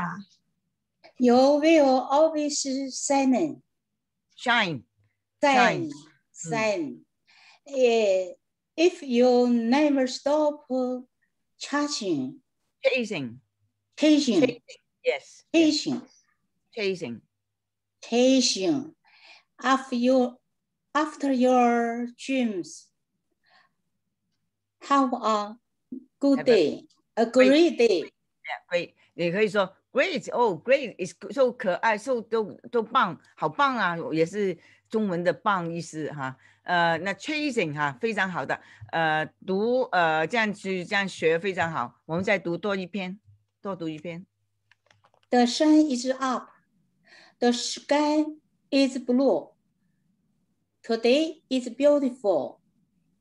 You will always shine. Shine. Shine. Shine. If you never stop uh, chasing. Chasing. Chasing. Yes. Chasing. Chasing. Chasing. After your, after your dreams. Have a good day. A great day. 对，你可以说 Great 哦、oh,，Great is so 可爱，so 都都棒，好棒啊！也是中文的棒意思哈。呃，那 chasing 哈，非常好的。呃，读呃这样去这样学非常好。我们再读多一篇，多读一篇。The sun is up. The sky is blue. Today is beautiful,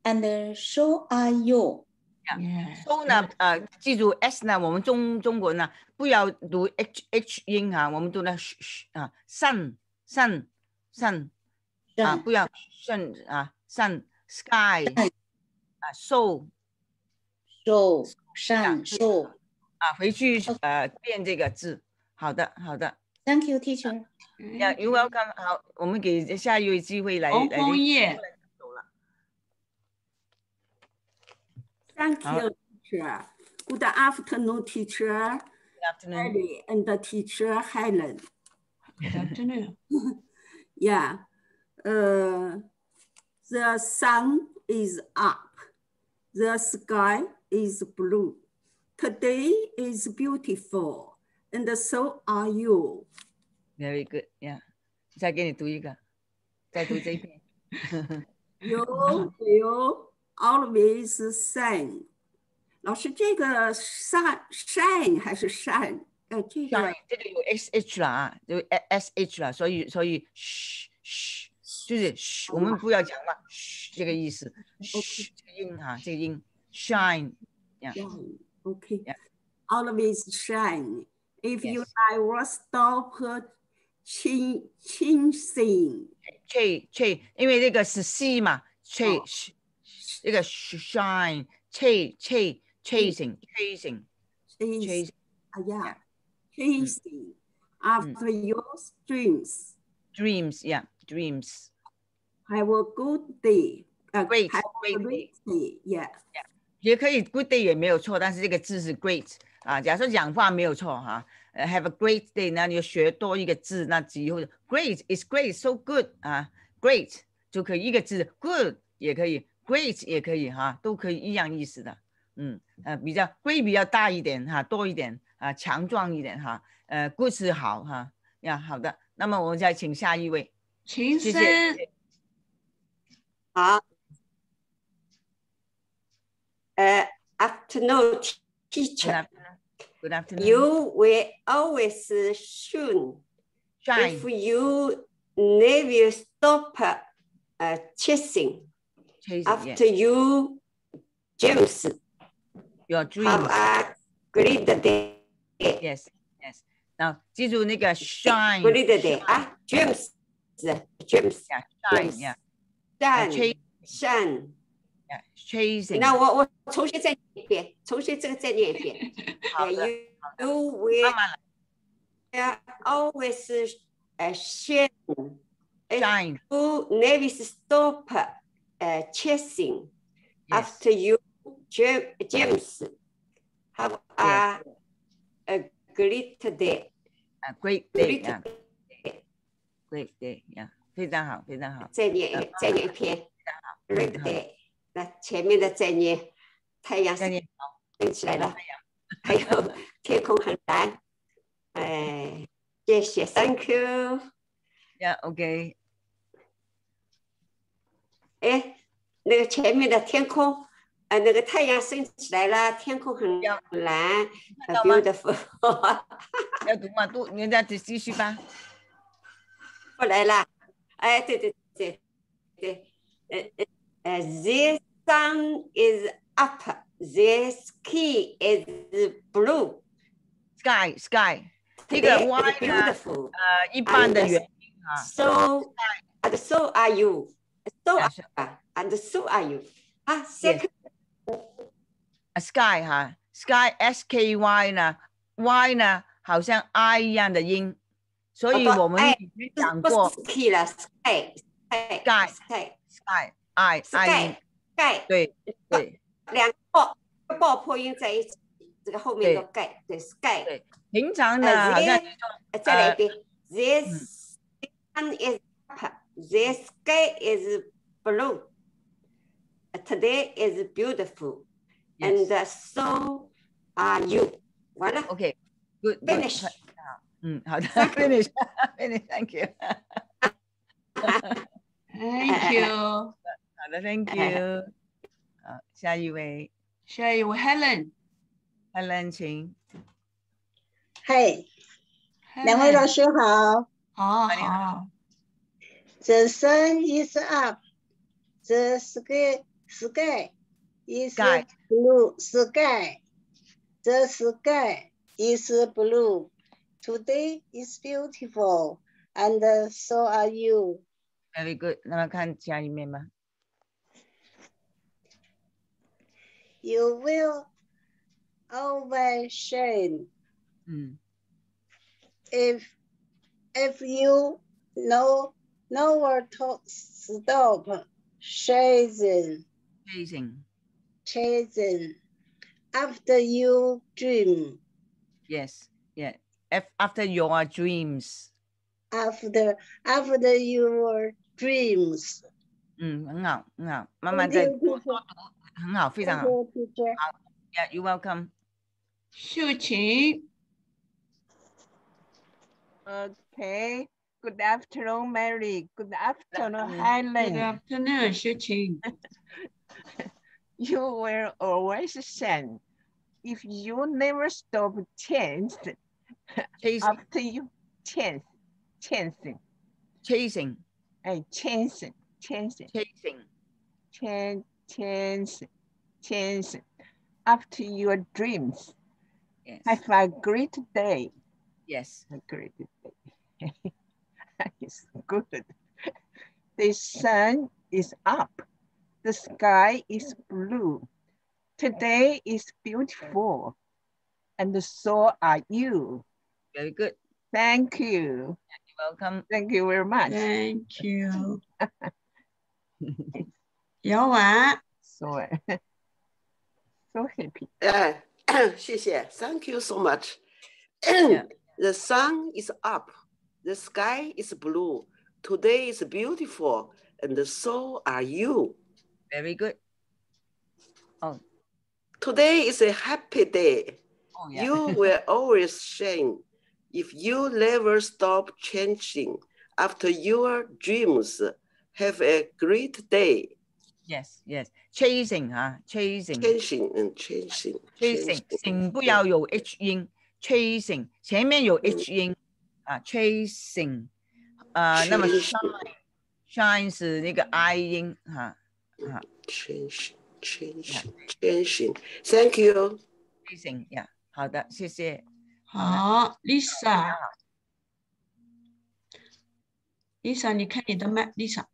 and so are you. s h o 呢？呃，记住 s 呢？我们中中国呢，不要读 h h 音啊，我们读呢 sh 啊，sun sun sun 啊，不要 sun 啊，sun sky 啊，show s o w s u show 啊，回去呃，练这个字。好的，好的。Thank you, teacher。you welcome，好，我们给下一位机会来来。Thank uh, you, teacher. Good afternoon, teacher. Good afternoon. Ellie and the teacher Helen. Good afternoon. yeah. Uh, the sun is up. The sky is blue. Today is beautiful. And so are you. Very good. Yeah. 再给你读一个，再读这一篇。有有。always shine。老师，这个 shine shine 还是 shine？呃，这个这个有 s h 了啊，有 s h 了，所以所以嘘嘘，就是嘘，我们不要讲了，嘘这个意思，嘘这个音哈，这个音 shine。Okay. Always If you I will stop chin chin sing. c 嘛，吹嘘。一个 shine chase, chase, chasing chasing chasing 啊呀 chasing after mm. your dreams dreams yeah dreams have a good day 呃 great great day yeah 也可以 good day 也没有错，但是这个字是 great 啊。假如说讲话没有错哈。Uh, have a great day，那你就学多一个字，那以后 great is great so good 啊、uh,，great 就可以一个字，good 也可以 Great 也可以哈，都可以一样意思的。嗯呃，比较 Great 比较大一点哈，多一点啊，强壮一点哈。呃，Good 是好哈，呀，好的。那么我们再请下一位，谢谢。好。呃，Afternoon, teacher. Good afternoon. You will always shine if you never stop, 呃 chasing. Chase after yes. you, James, your dreams have agreed the day. Yes, yes. Now 记住那个 shine。Agreed the day ah, James. Yeah, shine. Yeah. Shine. Yeah, chasing. 那我我重新再念一遍，重新这个再念一遍。好的。You will. yeah. always a uh, shine. Shine. To never stop uh, chasing yes. after you, James. Have yes. a, a great day. A great day. Great yeah. day. Great day. Yeah. 非常好，非常好。再念，再念一篇。Great day。那前面的再念，太阳升起来了，还有天空很蓝。哎，谢谢，Thank you。Yeah, okay. 哎，那个前面的天空，呃，那个太阳升起来了，天空很亮，很蓝，beautiful。要读吗？读，你这继续吧。不来了。哎，对对对，对，呃呃呃 t h i s sun is up, this sky is blue. Sky, sky. 这个 why 呢？呃，一般的原因啊。So, and so are you. So are and so are you. 哈，sky 啊，sky s k y 呢，y 呢好像 i 一样的音，所以我们已经讲过。sky sky sky sky sky 对对，两个爆破音在一起，这个后面都盖对 sky。平常的啊，再来一遍。This one is The sky is blue. Today is beautiful. Yes. And so are you. Voila. Okay. Good. Finish. Good. 嗯，好的，finish finish，thank you，Thank you。好的，Thank you。好，下一位，下一位 Helen，Helen，请。嗨，两位老师好。好，你好。the sun is up. The sky, sky is sky. blue. Sky. The sky is blue. Today is beautiful, and so are you. Very good. You will always shine. If, if you know no word to stop chasing. Chasing. Chasing. After you dream. Yes. Yeah. After your dreams. After after your dreams. 嗯，很好，很好，慢慢再多多读，很好，非常好。好，Yeah, mm, you welcome. 秀琴。Okay. Good afternoon, Mary. Good afternoon, Helen. Good afternoon, Shuqing. you will always send. If you never stop changed, chasing. after you change, chasing, Chasing. Hey, chasing, chasing, Chasing. Change, change, change. After your dreams. Yes. Have a great day. Yes. A great day. is good. The sun is up. The sky is blue. Today is beautiful. And so are you. Very good. Thank you. You're welcome. Thank you very much. Thank you. Yo, what? So, so happy. Uh, 谢谢. Thank you so much. the sun is up. The sky is blue. Today is beautiful. And so are you. Very good. Oh. Today is a happy day. Oh, yeah. You will always shine if you never stop changing after your dreams. Have a great day. Yes, yes. Chasing chasing. Chasing. Chasing. 音。Chasing Chasing. H 音。嗯啊，chasing，啊，那么 shine，shine 是那个 i 音，哈，啊 c h a s i n g c h a s i n g c h a s i n g t h a n k y o u c h a s i n g 呀，好的，谢谢，好，Lisa，Lisa，你看你的麦，Lisa。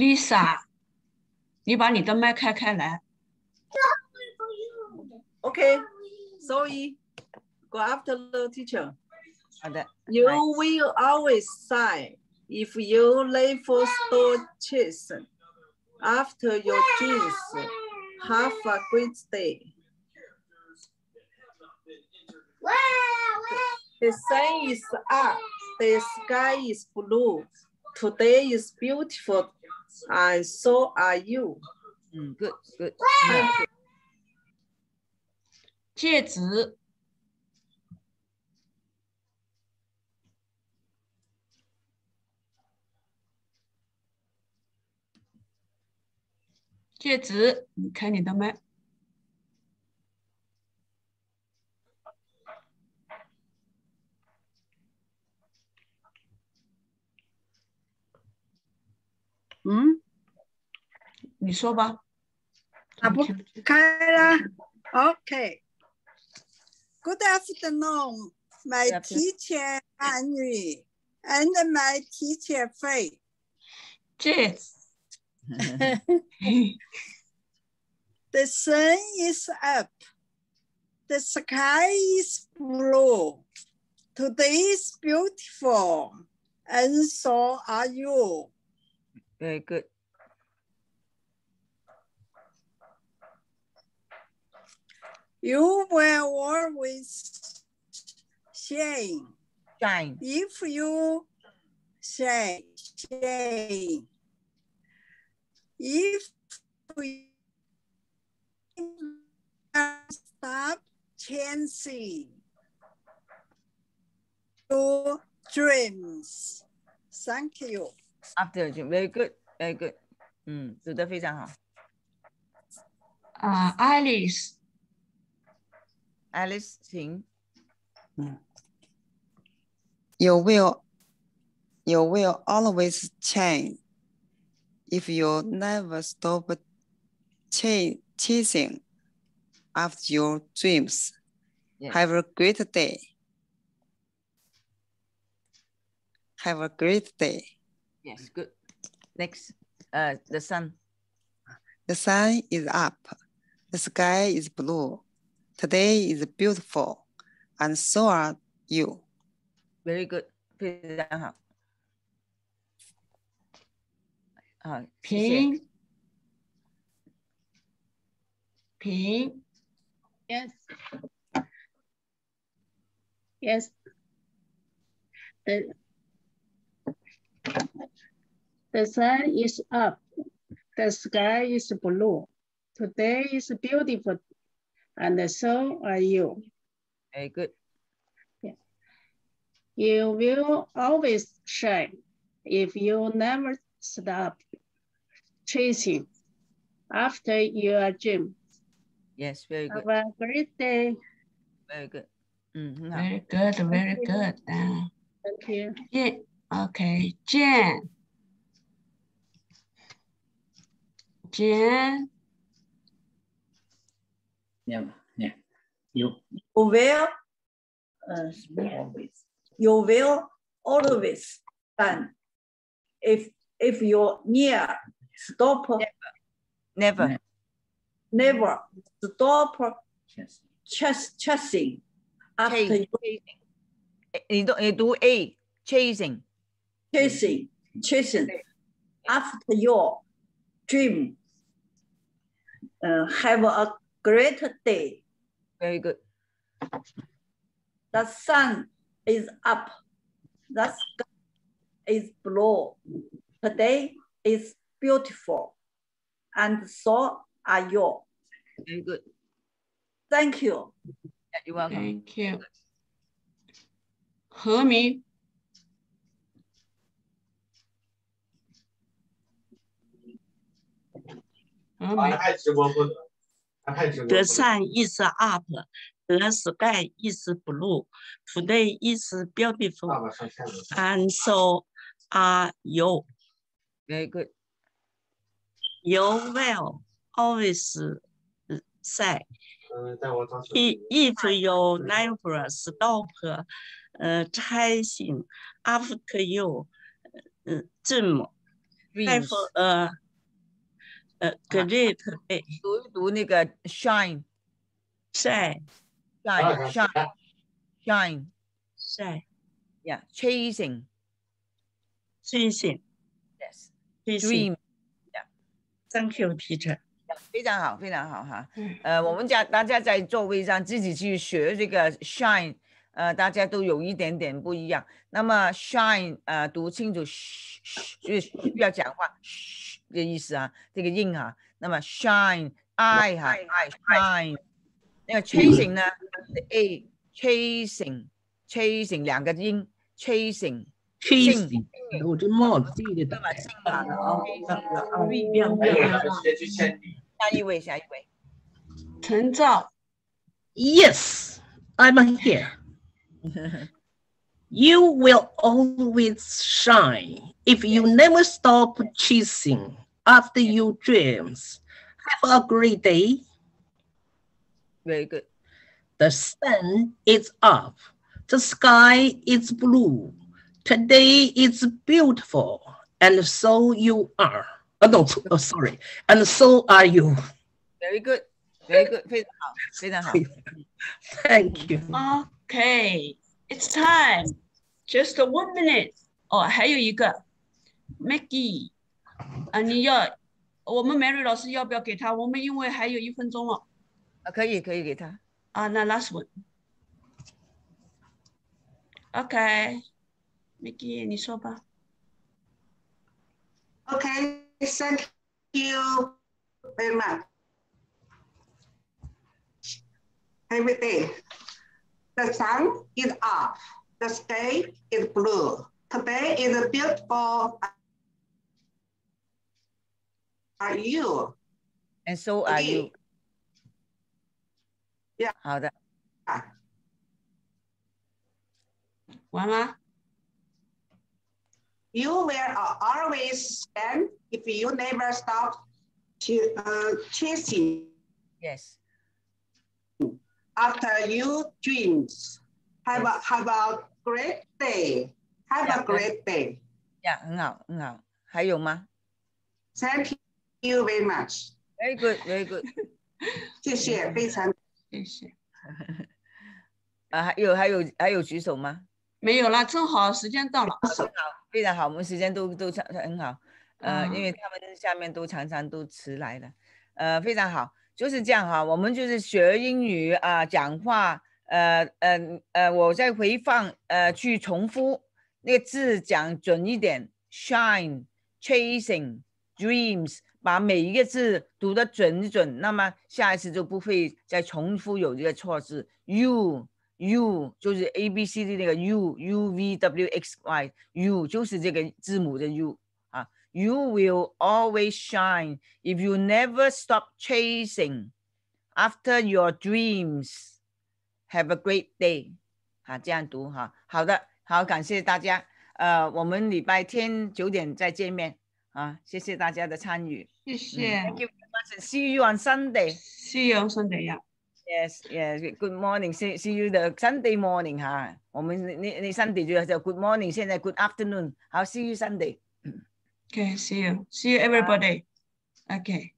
Lisa，你把你的麦开开来。Okay, sorry. Good afternoon, teacher. You will always sigh if you lay for store chase after your juice Have a great day. The sun is up. The sky is blue. Today is beautiful And so are you. 嗯，good good. 戒子，戒指。你开你的麦。嗯，你说吧。打不开了。Okay. Hmm? Good afternoon, my teacher Henry, and my teacher Faye. Cheers. the sun is up. The sky is blue. Today is beautiful, and so are you. Very good. You will always shine. Shine. If you say, shine. If we stop chasing your dreams. Thank you. After the gym, very good, very good. 嗯，读的非常好。啊、uh,，Alice，Alice，请。嗯。You will, you will always change if you never stop ch chasing after your dreams. Yes. Have a great day. Have a great day. Yes, good. Next, uh, the sun. The sun is up. The sky is blue. Today is beautiful, and so are you. Very good. Uh, yes. The. The sun is up. The sky is blue. Today is beautiful. And so are you. Very good. Yeah. You will always shine if you never stop chasing after your dream. Yes, very good. Have a great day. Very good. Mm -hmm. Very good, very Thank good. You. Uh, Thank you. Yeah. Okay, Jen. Jen. Yeah, yeah. You. will, Uh, always. will always. Done. If if you're near, stop. Never. Never. Never. Stop. Yes. Chas chasing. After Chasing. you, eh, you, don't, you do A. Chasing. chasing, chasing. After your dream uh, have a great day. Very good. The sun is up. The sky is blue. Today is beautiful. And so are you. Very good. Thank you. you're welcome. Thank you. Hermie, The sun is up. The sky is blue. Today is beautiful. And so are you. Very good. You will always say, if your neighbor stop uh, chasing after you, uh, have a 呃，Greet，读一读那个 shine，s h i n e s h i n e s h i n e s h i n e 晒，Yeah，chasing，chasing，Yes，dream，Yeah，Thank you, Peter，非常好，非常好哈。呃，我们家大家在座位上自己去学这个 shine，呃，大家都有一点点不一样。那么 shine，呃，读清楚，嘘，就嘘，不要讲话，嘘。的意思啊，这个 in 啊，那么 shine i 哈 i shine，那个 chasing 呢，a 是 chasing chasing 两个音 chasing chasing。我这帽子记得都。啊，一位下一位，陈照，Yes，I'm here。You will always shine if you never stop chasing after your dreams. Have a great day. Very good. The sun is up. The sky is blue. Today is beautiful. And so you are. Oh, no, oh, sorry. And so are you. Very good. Very good. Thank you. Okay. It's time. Just a one minute. 哦，还有一个，Maggie，啊，你要我们 oh, Mary 老师要不要给他？我们因为还有一分钟了。啊，可以，可以给他。啊，那 last thank you very much. Every day. The sun is up. The sky is blue. Today is a beautiful. Are you? And so are you. Yeah. How You will uh, always stand if you never stop to uh, chasing. Yes. After you dreams, have a have a great day. Have a great day. 呀，很好，很好。还有吗？Thank you very much. Very good, very good. 谢谢，非常谢谢。啊，还有还有还有举手吗？没有了，正好时间到了。非常好，非常好，我们时间都都很很好。呃，因为他们下面都常常都迟来了。呃，非常好。就是这样哈，我们就是学英语啊，讲话，呃呃呃，我在回放，呃，去重复那个字讲准一点，shine，chasing dreams，把每一个字读的准一准，那么下一次就不会再重复有这个错字。u u 就是 a b c d 那个 u u v w x y u 就是这个字母的 u。you will always shine if you never stop chasing after your dreams. Have a great day。啊，这样读哈，好的，好，感谢大家。呃，我们礼拜天九点再见面啊，谢谢大家的参与。谢谢。Thank you very much. See you on Sunday. See you on Sunday. Yeah. Yes, yes. Good morning. See, see you the Sunday morning 哈。我们那那 Sunday 就叫 Good morning，现在 Good afternoon。好，See you Sunday。Okay, see you, see you everybody. Okay.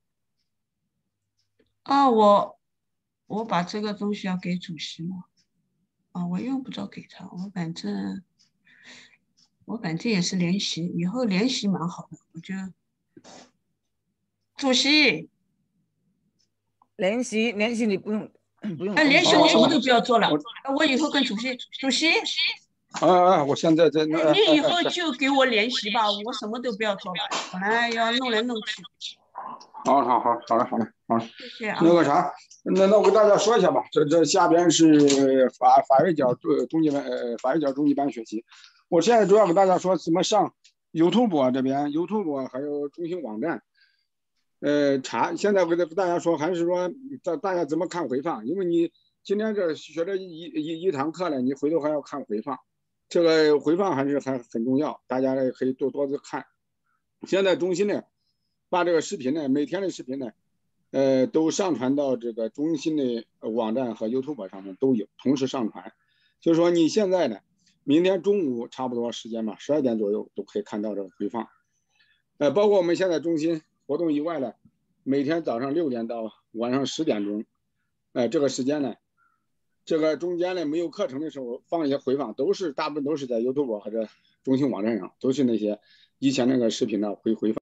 啊我，我把这个东西要给主席吗？啊，我用不着给他，我反正我反正也是联席，以后联席蛮好的，我就主席联席，联席你不用不用。哎，联席我什么都不要做了，我以后跟主席主席。啊啊！我现在在那。你以后就给我联系吧，我什么都不要做，了，哎要弄来弄去。好，好，好，好了，好了，好。谢谢。那个啥，那那我给大家说一下吧。这这下边是法法律角中中级班，呃，法律角中级班学习。我现在主要跟大家说怎么上 YouTube 播这边，优图播还有中心网站，呃，查。现在我跟大家说，还是说大大家怎么看回放？因为你今天这学了一一一堂课了，你回头还要看回放。这个回放还是还很重要，大家呢可以多多的看。现在中心呢，把这个视频呢，每天的视频呢，呃，都上传到这个中心的网站和 YouTube 上面都有，同时上传。就是说你现在呢，明天中午差不多时间吧，十二点左右都可以看到这个回放。呃，包括我们现在中心活动以外呢，每天早上六点到晚上十点钟，呃，这个时间呢。这个中间呢没有课程的时候，放一些回放，都是大部分都是在优 b e 或者中兴网站上，都是那些以前那个视频呢回回放。